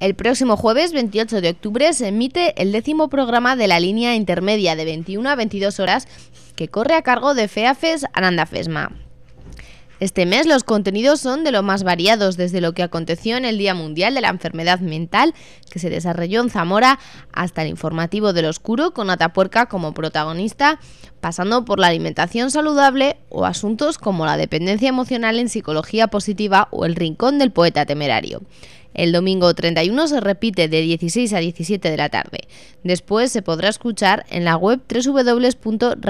El próximo jueves 28 de octubre se emite el décimo programa de la línea intermedia de 21 a 22 horas que corre a cargo de FEAFES Aranda Fesma. Este mes los contenidos son de lo más variados, desde lo que aconteció en el Día Mundial de la Enfermedad Mental, que se desarrolló en Zamora, hasta el informativo del Oscuro, con Atapuerca como protagonista, pasando por la alimentación saludable o asuntos como la dependencia emocional en psicología positiva o el rincón del poeta temerario. El domingo 31 se repite de 16 a 17 de la tarde. Después se podrá escuchar en la web www.radioiris7.es.